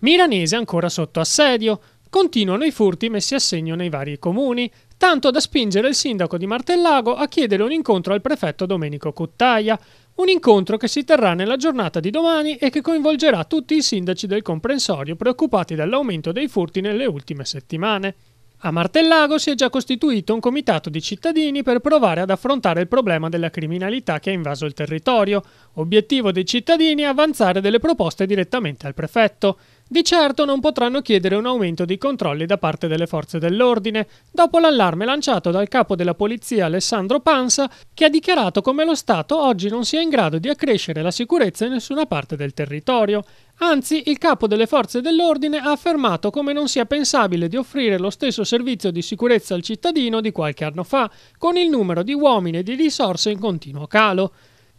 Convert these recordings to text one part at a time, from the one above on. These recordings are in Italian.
Milanese ancora sotto assedio. Continuano i furti messi a segno nei vari comuni, tanto da spingere il sindaco di Martellago a chiedere un incontro al prefetto Domenico Cuttaia, un incontro che si terrà nella giornata di domani e che coinvolgerà tutti i sindaci del comprensorio preoccupati dall'aumento dei furti nelle ultime settimane. A Martellago si è già costituito un comitato di cittadini per provare ad affrontare il problema della criminalità che ha invaso il territorio. Obiettivo dei cittadini è avanzare delle proposte direttamente al prefetto. Di certo non potranno chiedere un aumento dei controlli da parte delle forze dell'ordine, dopo l'allarme lanciato dal capo della polizia Alessandro Pansa, che ha dichiarato come lo Stato oggi non sia in grado di accrescere la sicurezza in nessuna parte del territorio. Anzi, il capo delle forze dell'ordine ha affermato come non sia pensabile di offrire lo stesso servizio di sicurezza al cittadino di qualche anno fa, con il numero di uomini e di risorse in continuo calo.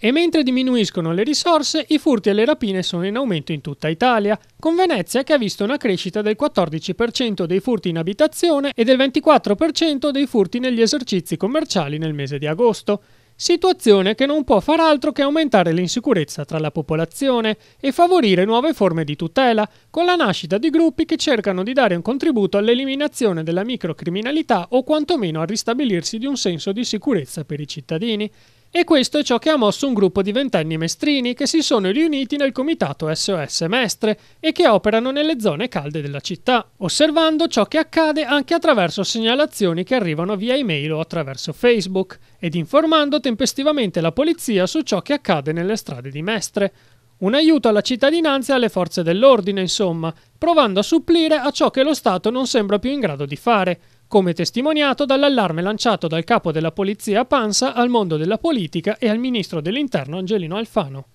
E mentre diminuiscono le risorse, i furti e le rapine sono in aumento in tutta Italia, con Venezia che ha visto una crescita del 14% dei furti in abitazione e del 24% dei furti negli esercizi commerciali nel mese di agosto. Situazione che non può far altro che aumentare l'insicurezza tra la popolazione e favorire nuove forme di tutela, con la nascita di gruppi che cercano di dare un contributo all'eliminazione della microcriminalità o quantomeno al ristabilirsi di un senso di sicurezza per i cittadini. E questo è ciò che ha mosso un gruppo di ventenni mestrini che si sono riuniti nel comitato SOS Mestre e che operano nelle zone calde della città, osservando ciò che accade anche attraverso segnalazioni che arrivano via email o attraverso Facebook, ed informando tempestivamente la polizia su ciò che accade nelle strade di Mestre. Un aiuto alla cittadinanza e alle forze dell'ordine, insomma, provando a supplire a ciò che lo Stato non sembra più in grado di fare, come testimoniato dall'allarme lanciato dal capo della polizia Pansa al mondo della politica e al ministro dell'interno Angelino Alfano.